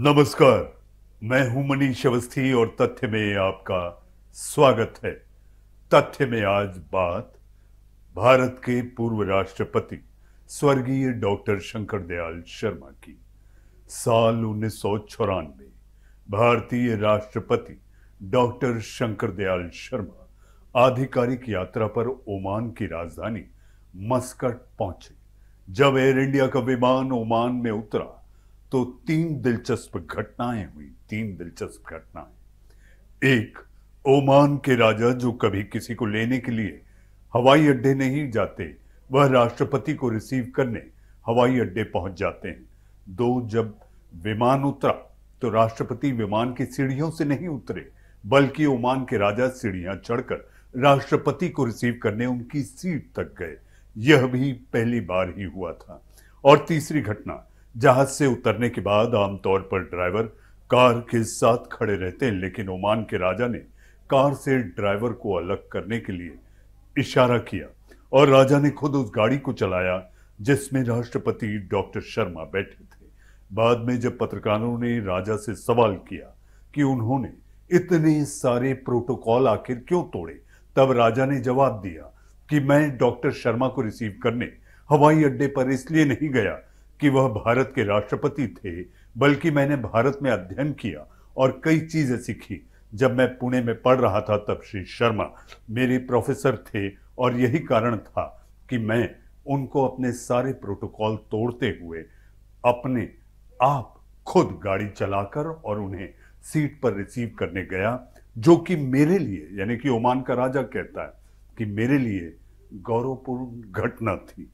नमस्कार मैं हूं मनीष अवस्थी और तथ्य में आपका स्वागत है तथ्य में आज बात भारत के पूर्व राष्ट्रपति स्वर्गीय डॉक्टर शंकर दयाल शर्मा की साल उन्नीस सौ भारतीय राष्ट्रपति डॉक्टर शंकर दयाल शर्मा आधिकारिक यात्रा पर ओमान की राजधानी मस्कट पहुंचे जब एयर इंडिया का विमान ओमान में उतरा तो तीन दिलचस्प घटनाएं हुई तीन दिलचस्प घटनाएं एक ओमान के राजा जो कभी किसी को लेने के लिए हवाई अड्डे नहीं जाते वह राष्ट्रपति को रिसीव करने हवाई अड्डे पहुंच जाते हैं दो जब विमान उतरा तो राष्ट्रपति विमान की सीढ़ियों से नहीं उतरे बल्कि ओमान के राजा सीढ़ियां चढ़कर राष्ट्रपति को रिसीव करने उनकी सीट तक गए यह भी पहली बार ही हुआ था और तीसरी घटना जहाज से उतरने के बाद आमतौर पर ड्राइवर कार के साथ खड़े रहते हैं लेकिन ओमान के राजा ने कार से ड्राइवर को अलग करने के लिए इशारा किया और राजा ने खुद उस गाड़ी को चलाया जिसमें राष्ट्रपति डॉक्टर शर्मा बैठे थे बाद में जब पत्रकारों ने राजा से सवाल किया कि उन्होंने इतने सारे प्रोटोकॉल आखिर क्यों तोड़े तब राजा ने जवाब दिया कि मैं डॉक्टर शर्मा को रिसीव करने हवाई अड्डे पर इसलिए नहीं गया कि वह भारत के राष्ट्रपति थे बल्कि मैंने भारत में अध्ययन किया और कई चीज़ें सीखी जब मैं पुणे में पढ़ रहा था तब श्री शर्मा मेरे प्रोफेसर थे और यही कारण था कि मैं उनको अपने सारे प्रोटोकॉल तोड़ते हुए अपने आप खुद गाड़ी चलाकर और उन्हें सीट पर रिसीव करने गया जो कि मेरे लिए यानी कि ओमान का राजा कहता है कि मेरे लिए गौरवपूर्ण घटना थी